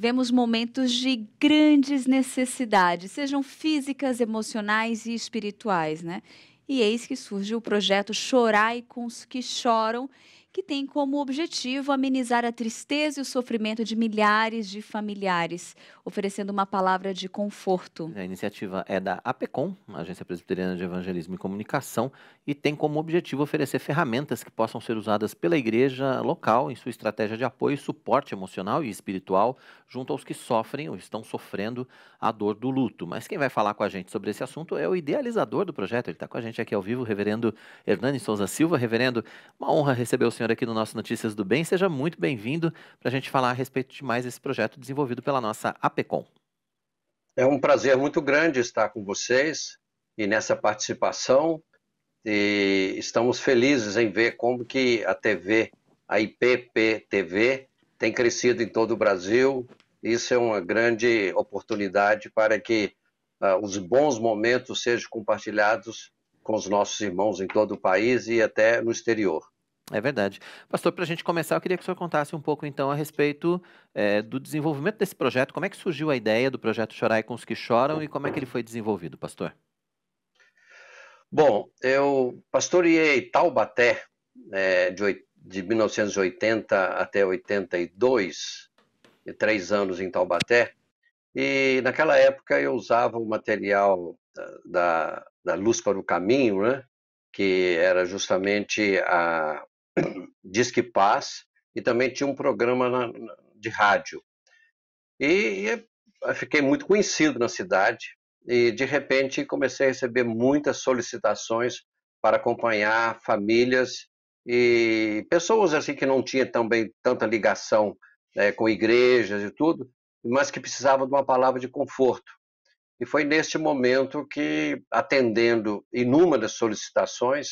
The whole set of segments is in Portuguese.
Vivemos momentos de grandes necessidades, sejam físicas, emocionais e espirituais, né? E eis que surge o projeto Chorai com os que choram, que tem como objetivo amenizar a tristeza e o sofrimento de milhares de familiares, oferecendo uma palavra de conforto. A iniciativa é da APECOM, Agência Presbiteriana de Evangelismo e Comunicação, e tem como objetivo oferecer ferramentas que possam ser usadas pela igreja local em sua estratégia de apoio e suporte emocional e espiritual junto aos que sofrem ou estão sofrendo a dor do luto. Mas quem vai falar com a gente sobre esse assunto é o idealizador do projeto. Ele está com a gente aqui ao vivo, o reverendo Hernani Souza Silva. Reverendo, uma honra receber o senhor aqui no nosso Notícias do Bem. Seja muito bem-vindo para a gente falar a respeito de mais esse projeto desenvolvido pela nossa APECOM. É um prazer muito grande estar com vocês e nessa participação. E estamos felizes em ver como que a TV, a IPP-TV, tem crescido em todo o Brasil. Isso é uma grande oportunidade para que uh, os bons momentos sejam compartilhados com os nossos irmãos em todo o país e até no exterior. É verdade. Pastor, para a gente começar, eu queria que o senhor contasse um pouco, então, a respeito é, do desenvolvimento desse projeto. Como é que surgiu a ideia do projeto Chorai com os que Choram e como é que ele foi desenvolvido, pastor? Bom, eu pastoreei Taubaté é, de, de 1980 até 82, três anos em Taubaté, e naquela época eu usava o material da, da Luz para o Caminho, né? que era justamente a, Disque Paz, e também tinha um programa na, na, de rádio. E, e fiquei muito conhecido na cidade, e de repente comecei a receber muitas solicitações para acompanhar famílias e pessoas assim que não tinham também tanta ligação né, com igrejas e tudo, mas que precisavam de uma palavra de conforto. E foi neste momento que, atendendo inúmeras solicitações,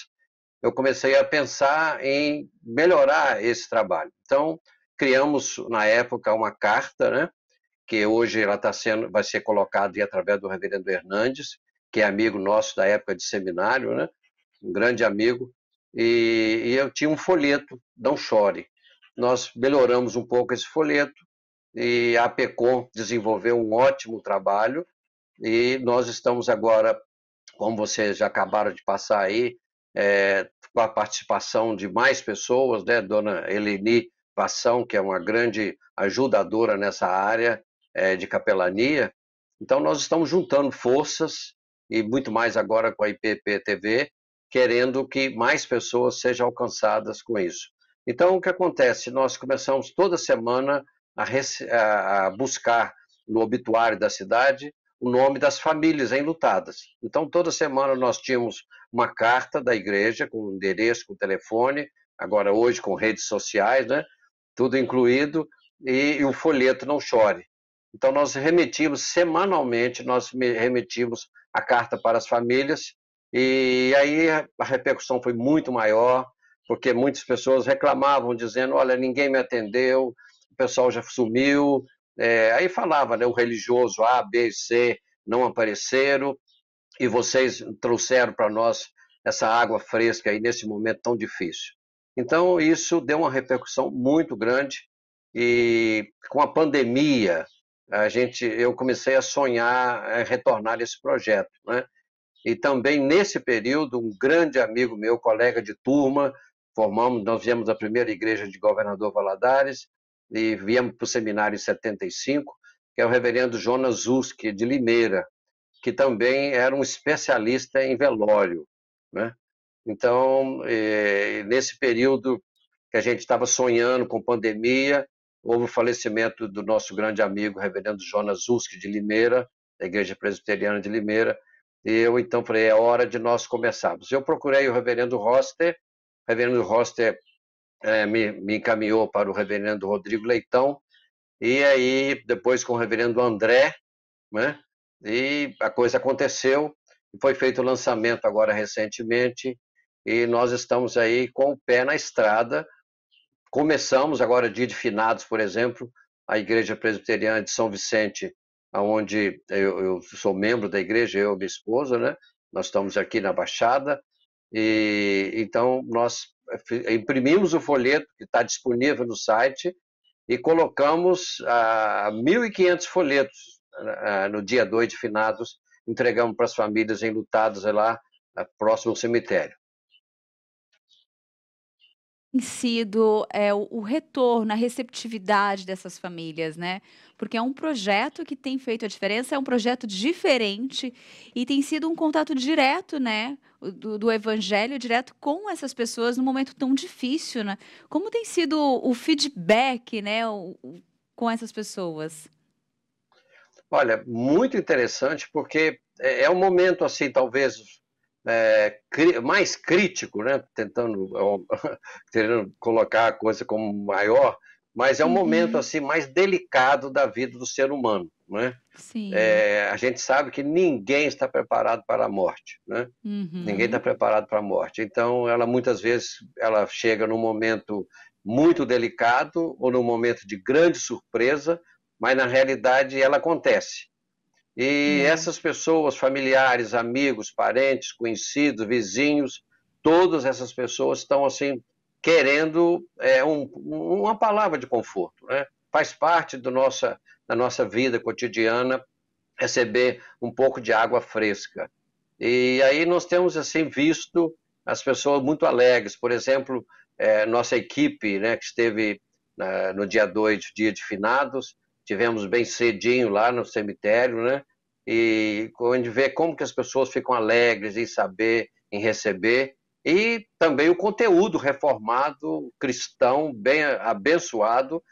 eu comecei a pensar em melhorar esse trabalho. Então, criamos, na época, uma carta, né? que hoje ela tá sendo, vai ser colocada através do reverendo Hernandes, que é amigo nosso da época de seminário, né? um grande amigo, e, e eu tinha um folheto, Não Chore. Nós melhoramos um pouco esse folheto, e a PECOM desenvolveu um ótimo trabalho, e nós estamos agora, como vocês já acabaram de passar aí, é, com a participação de mais pessoas, né? Dona Eleni Vação, que é uma grande ajudadora nessa área é, de capelania. Então, nós estamos juntando forças, e muito mais agora com a IPP TV, querendo que mais pessoas sejam alcançadas com isso. Então, o que acontece? Nós começamos toda semana a, a buscar no obituário da cidade o nome das famílias enlutadas. Então, toda semana nós tínhamos uma carta da igreja com endereço, com telefone, agora hoje com redes sociais, né? tudo incluído, e, e o folheto Não Chore. Então, nós remetimos semanalmente, nós remitimos a carta para as famílias, e aí a repercussão foi muito maior, porque muitas pessoas reclamavam, dizendo: olha, ninguém me atendeu, o pessoal já sumiu, é, aí falava, né, o religioso A, B e C não apareceram e vocês trouxeram para nós essa água fresca aí nesse momento tão difícil. Então, isso deu uma repercussão muito grande e com a pandemia, a gente, eu comecei a sonhar retornar esse projeto, né? E também nesse período, um grande amigo meu, colega de turma, formamos, nós viemos a primeira igreja de Governador Valadares, e viemos para o seminário em 75, que é o reverendo Jonas Zuski, de Limeira, que também era um especialista em velório. Né? Então, eh, nesse período que a gente estava sonhando com pandemia, houve o falecimento do nosso grande amigo, reverendo Jonas Zuski, de Limeira, da Igreja Presbiteriana de Limeira, e eu então falei, é hora de nós começarmos. Eu procurei o reverendo Roster, o reverendo Roster é, me, me encaminhou para o reverendo Rodrigo Leitão, e aí depois com o reverendo André, né? E a coisa aconteceu, foi feito o lançamento agora recentemente, e nós estamos aí com o pé na estrada. Começamos agora dia de finados, por exemplo, a Igreja Presbiteriana de São Vicente, onde eu, eu sou membro da igreja, eu e minha esposa, né? Nós estamos aqui na Baixada, e então nós imprimimos o folheto que está disponível no site e colocamos ah, 1.500 folhetos ah, ah, no dia 2 de finados, entregamos para as famílias enlutadas lá, ah, próximo ao cemitério sido é, o, retorno, a receptividade dessas famílias, né? Porque é um projeto que tem feito a diferença, é um projeto diferente e tem sido um contato direto, né, do, do, evangelho direto com essas pessoas num momento tão difícil, né? Como tem sido o feedback, né, o, o, com essas pessoas? Olha, muito interessante porque é, é um momento assim, talvez é, mais crítico, né? Tentando, tentando é colocar a coisa como maior, mas é um uhum. momento assim mais delicado da vida do ser humano. Né? É, a gente sabe que ninguém está preparado para a morte, né? Uhum. Ninguém está preparado para a morte. Então, ela muitas vezes ela chega num momento muito delicado ou num momento de grande surpresa, mas na realidade ela acontece. E uhum. essas pessoas, familiares, amigos, parentes, conhecidos, vizinhos, todas essas pessoas estão assim querendo é, um, uma palavra de conforto, né? Faz parte do nossa na nossa vida cotidiana receber um pouco de água fresca. E aí nós temos assim visto as pessoas muito alegres. Por exemplo, é, nossa equipe, né, que esteve na, no dia 2, dia de finados, tivemos bem cedinho lá no cemitério, né? E a gente vê como que as pessoas ficam alegres em saber, em receber, e também o conteúdo reformado, cristão, bem abençoado,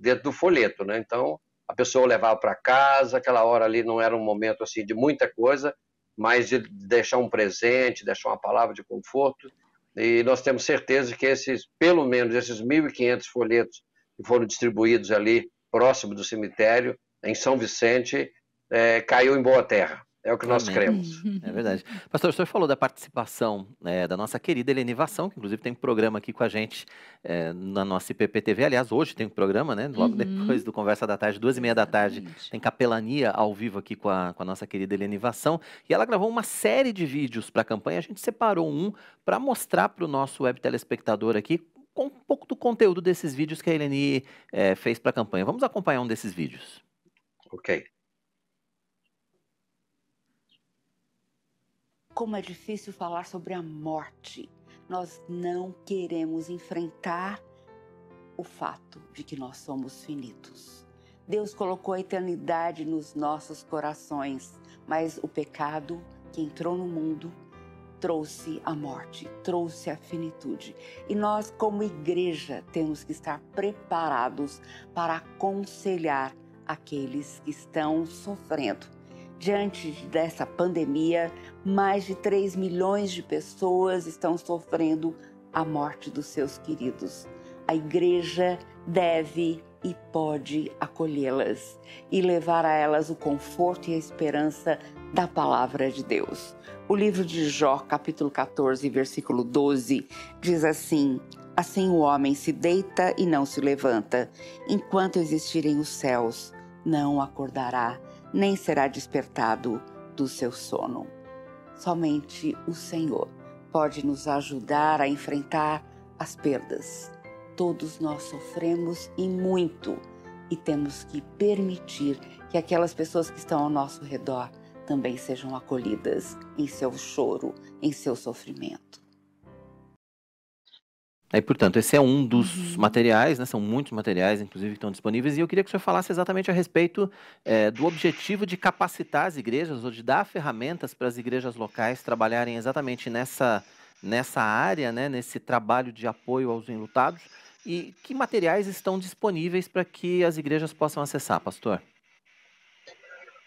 dentro do folheto, né? Então, a pessoa levava para casa, aquela hora ali não era um momento assim de muita coisa, mas de deixar um presente, deixar uma palavra de conforto. E nós temos certeza que esses, pelo menos esses 1.500 folhetos que foram distribuídos ali próximo do cemitério, em São Vicente, é, caiu em boa terra. É o que nós Amém. queremos. É verdade. Pastor, o senhor falou da participação é, da nossa querida Helene Vação, que inclusive tem um programa aqui com a gente é, na nossa IPPTV. Aliás, hoje tem um programa, né? Logo uhum. depois do Conversa da Tarde, duas e meia da tarde, tem capelania ao vivo aqui com a, com a nossa querida Helene Vação. E ela gravou uma série de vídeos para a campanha. A gente separou um para mostrar para o nosso web telespectador aqui um pouco do conteúdo desses vídeos que a Helene é, fez para a campanha. Vamos acompanhar um desses vídeos. Ok. Como é difícil falar sobre a morte. Nós não queremos enfrentar o fato de que nós somos finitos. Deus colocou a eternidade nos nossos corações, mas o pecado que entrou no mundo trouxe a morte, trouxe a finitude. E nós, como igreja, temos que estar preparados para aconselhar aqueles que estão sofrendo diante dessa pandemia, mais de 3 milhões de pessoas estão sofrendo a morte dos seus queridos. A igreja deve e pode acolhê-las e levar a elas o conforto e a esperança da palavra de Deus. O livro de Jó, capítulo 14, versículo 12, diz assim: Assim o homem se deita e não se levanta, enquanto existirem os céus, não acordará nem será despertado do seu sono. Somente o Senhor pode nos ajudar a enfrentar as perdas. Todos nós sofremos e muito, e temos que permitir que aquelas pessoas que estão ao nosso redor também sejam acolhidas em seu choro, em seu sofrimento. Né, e, portanto, esse é um dos uhum. materiais, né? são muitos materiais, inclusive, que estão disponíveis, e eu queria que o senhor falasse exatamente a respeito é, do objetivo de capacitar as igrejas, ou de dar ferramentas para as igrejas locais trabalharem exatamente nessa, nessa área, né? nesse trabalho de apoio aos enlutados, e que materiais estão disponíveis para que as igrejas possam acessar, pastor?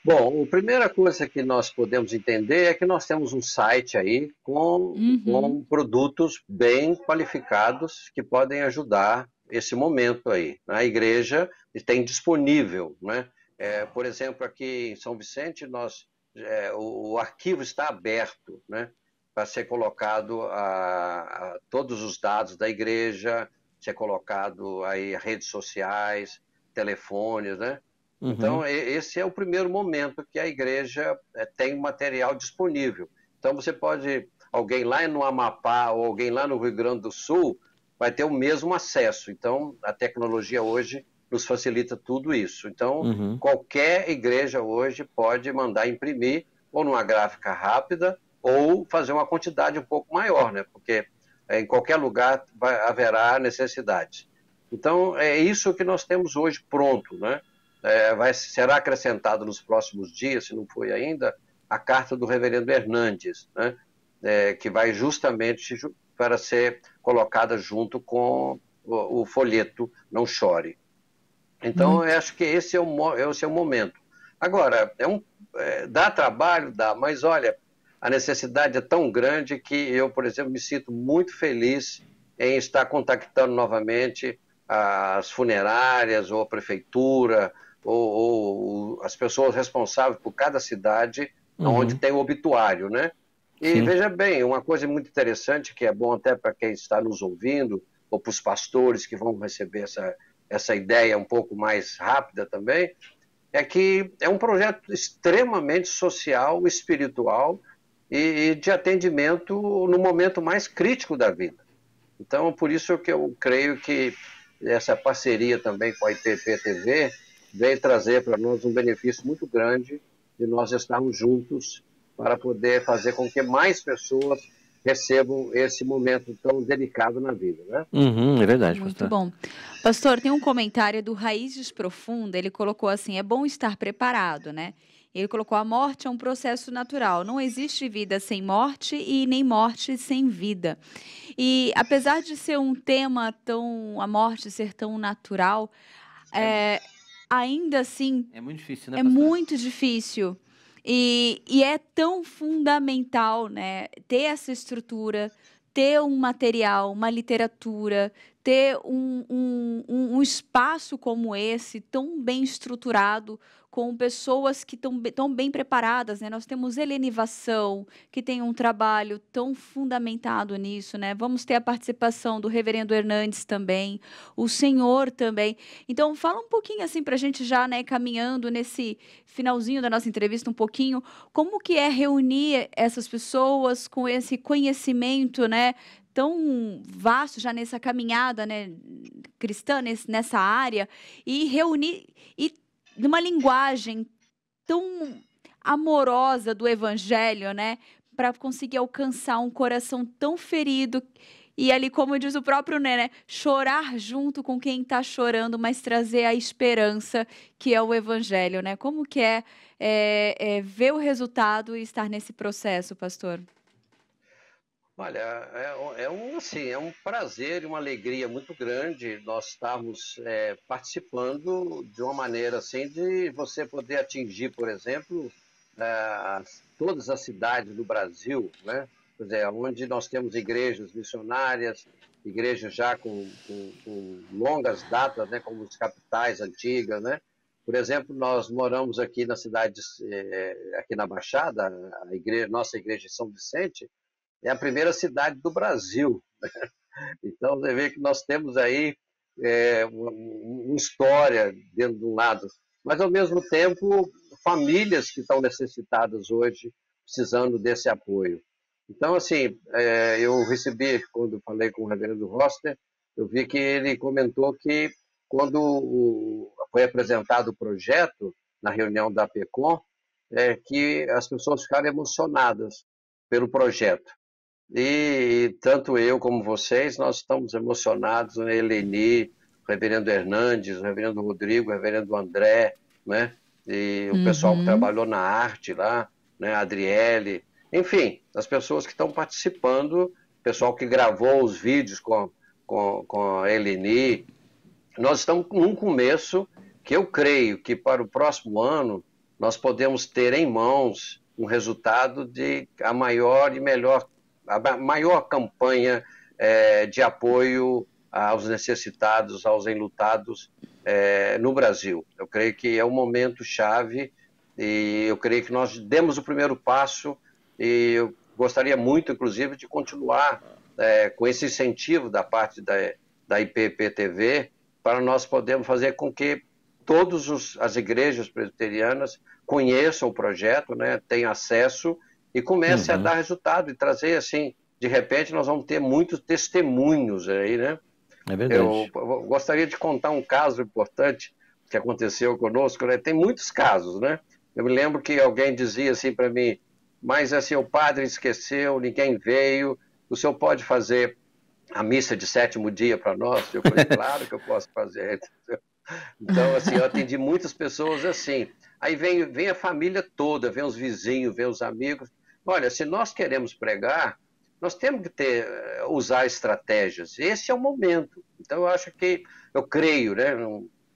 Bom, a primeira coisa que nós podemos entender é que nós temos um site aí com, uhum. com produtos bem qualificados que podem ajudar esse momento aí. Né? A igreja tem disponível, né? É, por exemplo, aqui em São Vicente, nós, é, o, o, arquivo está aberto, né? Para ser colocado a, a todos os dados da igreja, ser colocado aí redes sociais, telefones, né? Então, uhum. Então, esse é o primeiro momento que a igreja eh, tem material disponível. Então, você pode, alguém lá no Amapá ou alguém lá no Rio Grande do Sul, vai ter o mesmo acesso. Então, a tecnologia hoje nos facilita tudo isso. Então, uhum. qualquer igreja hoje pode mandar imprimir ou numa gráfica rápida ou fazer uma quantidade um pouco maior, né? Porque eh, em qualquer lugar haverá necessidade. Então, é isso que nós temos hoje pronto, né? é, vai, será acrescentado nos próximos dias, se não foi ainda, a carta do reverendo Hernandes, né, é, que vai justamente para ser colocada junto com o, o folheto Não Chore. Então, hum. eu acho que esse é, o, esse é o momento. Agora, é um, é, dá trabalho? Dá, mas olha, a necessidade é tão grande que eu, por exemplo, me sinto muito feliz em estar contactando novamente as funerárias ou a prefeitura, ou, ou as pessoas responsáveis por cada cidade uhum. onde tem o obituário, né? E Sim. veja bem, uma coisa muito interessante que é bom até para quem está nos ouvindo ou para os pastores que vão receber essa essa ideia um pouco mais rápida também é que é um projeto extremamente social, espiritual e, e de atendimento no momento mais crítico da vida. Então, por isso que eu creio que essa parceria também com a IPP TV vem trazer para nós um benefício muito grande de nós estarmos juntos para poder fazer com que mais pessoas recebam esse momento tão delicado na vida, né? Uhum, é verdade, Muito bom. Pastor, tem um comentário do Raízes Profunda, ele colocou assim, é bom estar preparado, né? Ele colocou, a morte é um processo natural, não existe vida sem morte e nem morte sem vida. E apesar de ser um tema tão, a morte ser tão natural, é, é ainda assim. É muito difícil, né? É pastor? muito difícil. E, e é tão fundamental, né? Ter essa estrutura, ter um material, uma literatura, ter um, um, um, espaço como esse, tão bem estruturado, com pessoas que estão tão bem preparadas, né? Nós temos Helenivação, que tem um trabalho tão fundamentado nisso, né? Vamos ter a participação do reverendo Hernandes também, o senhor também. Então, fala um pouquinho assim para a gente já, né, caminhando nesse finalzinho da nossa entrevista um pouquinho, como que é reunir essas pessoas com esse conhecimento, né, tão vasto já nessa caminhada né, cristã, nesse, nessa área, e reunir e numa linguagem tão amorosa do evangelho, né, para conseguir alcançar um coração tão ferido e ali, como diz o próprio Nené, chorar junto com quem está chorando, mas trazer a esperança que é o Evangelho, né? Como que é, é, é ver o resultado e estar nesse processo, pastor? Olha, é, é, um, assim, é um prazer e uma alegria muito grande nós estarmos é, participando de uma maneira assim de você poder atingir, por exemplo, todas as cidades do Brasil, né? Quer é onde nós temos igrejas missionárias, igrejas já com, com, com longas datas, né? Como as capitais antigas, né? Por exemplo, nós moramos aqui na cidade, é, aqui na Baixada, a igreja, nossa igreja de São Vicente, é a primeira cidade do Brasil. Então, você vê que nós temos aí é, uma história dentro de um lado, mas, ao mesmo tempo, famílias que estão necessitadas hoje, precisando desse apoio. Então, assim, é, eu recebi, quando falei com o reverendo Roster, eu vi que ele comentou que, quando o, foi apresentado o projeto, na reunião da PECOM, é que as pessoas ficaram emocionadas pelo projeto. E tanto eu como vocês, nós estamos emocionados, né? Eleni, o reverendo Hernandes, o reverendo Rodrigo, o reverendo André, né? E o uhum. pessoal que uhum. trabalhou na arte lá, né? A Adriele, enfim, as pessoas que estão participando, o pessoal que gravou os vídeos com, com, com a Eleni. Nós estamos num começo que eu creio que para o próximo ano nós podemos ter em mãos um resultado de a maior e melhor a maior campanha é, de apoio aos necessitados, aos enlutados é, no Brasil. Eu creio que é um momento chave e eu creio que nós demos o primeiro passo e eu gostaria muito, inclusive, de continuar é, com esse incentivo da parte da, da IPPTV para nós podermos fazer com que todas as igrejas presbiterianas conheçam o projeto, né, tenham acesso e comece uhum. a dar resultado e trazer assim, de repente nós vamos ter muitos testemunhos aí, né? É verdade. Eu, eu gostaria de contar um caso importante que aconteceu conosco, né? Tem muitos casos, né? Eu me lembro que alguém dizia assim para mim, mas assim, o padre esqueceu, ninguém veio, o senhor pode fazer a missa de sétimo dia para nós? Eu falei, claro que eu posso fazer. Então, assim, eu atendi muitas pessoas assim. Aí vem, vem a família toda, vem os vizinhos, vem os amigos, Olha, se nós queremos pregar, nós temos que ter, usar estratégias. Esse é o momento. Então, eu acho que, eu creio, né,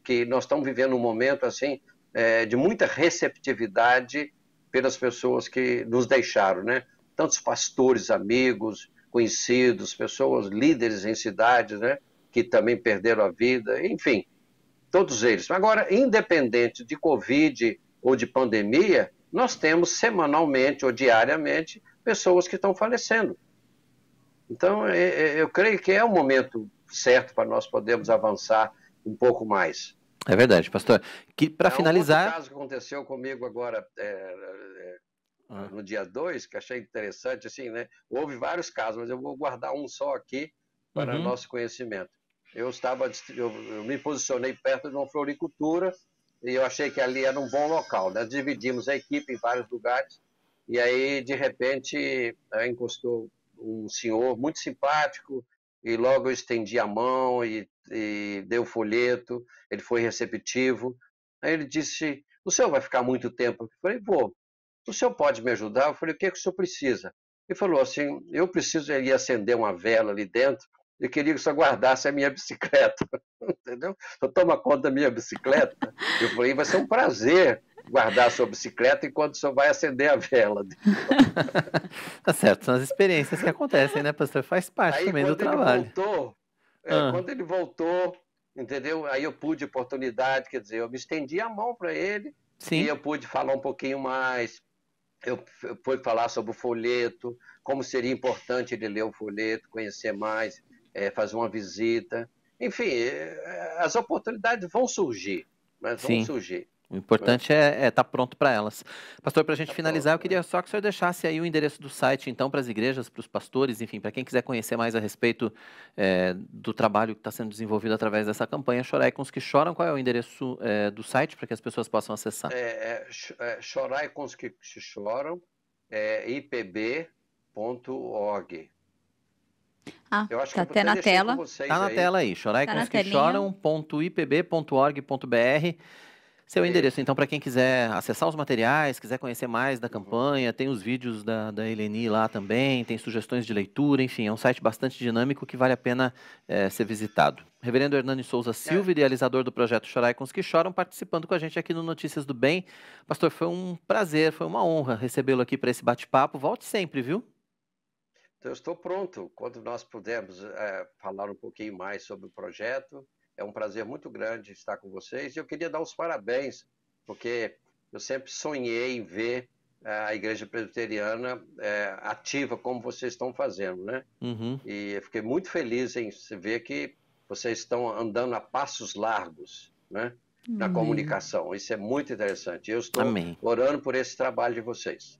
que nós estamos vivendo um momento assim é, de muita receptividade pelas pessoas que nos deixaram, né? Tantos pastores, amigos, conhecidos, pessoas, líderes em cidades, né? Que também perderam a vida, enfim, todos eles. Agora, independente de Covid ou de pandemia, nós temos semanalmente ou diariamente pessoas que estão falecendo. Então, é, é, eu creio que é o momento certo para nós podermos avançar um pouco mais. É verdade, pastor. Que para é finalizar. Um caso que aconteceu comigo agora é, é, ah. no dia 2, que achei interessante, assim, né? Houve vários casos, mas eu vou guardar um só aqui para uhum. nosso conhecimento. Eu estava, eu, eu me posicionei perto de uma floricultura e eu achei que ali era um bom local. Nós né? dividimos a equipe em vários lugares, e aí, de repente, né, encostou um senhor muito simpático, e logo eu estendi a mão e, e deu folheto, ele foi receptivo. Aí ele disse, o senhor vai ficar muito tempo? Eu falei, vou. O senhor pode me ajudar? Eu falei, o que, é que o senhor precisa? Ele falou assim, eu preciso, ele acender uma vela ali dentro, eu queria que só guardasse a minha bicicleta, entendeu? Só toma conta da minha bicicleta. Eu falei, vai ser um prazer guardar a sua bicicleta enquanto o senhor vai acender a vela. tá certo, são as experiências que acontecem, né, pastor? Faz parte aí, também do trabalho. Voltou, é, ah. é, quando ele voltou, entendeu? Aí eu pude oportunidade, quer dizer, eu me estendi a mão para ele Sim. e eu pude falar um pouquinho mais. Eu, eu pude falar sobre o folheto, como seria importante ele ler o folheto, conhecer mais é, fazer uma visita. Enfim, é, é, as oportunidades vão surgir, mas Sim. vão surgir. O importante é estar é, tá pronto para elas. Pastor, para a gente tá finalizar, pronto, eu queria né? só que o senhor deixasse aí o endereço do site, então, para as igrejas, para os pastores, enfim, para quem quiser conhecer mais a respeito é, do trabalho que está sendo desenvolvido através dessa campanha Chorai com os que choram. Qual é o endereço é, do site para que as pessoas possam acessar? É, é chorai com os que choram, é ipb.org. Ah, eu acho tá que até na tela. Tá na tela aí, chorar tá com os que choram.ipb.org.br. Seu endereço, então, para quem quiser acessar os materiais, quiser conhecer mais da campanha, tem os vídeos da, da Eleni lá também, tem sugestões de leitura, enfim, é um site bastante dinâmico que vale a pena é, ser visitado. Reverendo Hernani Souza é. Silva, é. idealizador do projeto Chorai com os que Choram, participando com a gente aqui no Notícias do Bem. Pastor, foi um prazer, foi uma honra recebê-lo aqui para esse bate-papo. Volte sempre, viu? Então, eu estou pronto. Quando nós pudermos é, falar um pouquinho mais sobre o projeto, é um prazer muito grande estar com vocês. E eu queria dar os parabéns, porque eu sempre sonhei em ver é, a Igreja Presbiteriana é, ativa, como vocês estão fazendo, né? Uhum. E eu fiquei muito feliz em ver que vocês estão andando a passos largos, né? Na Amém. comunicação. Isso é muito interessante. Eu estou Amém. orando por esse trabalho de vocês.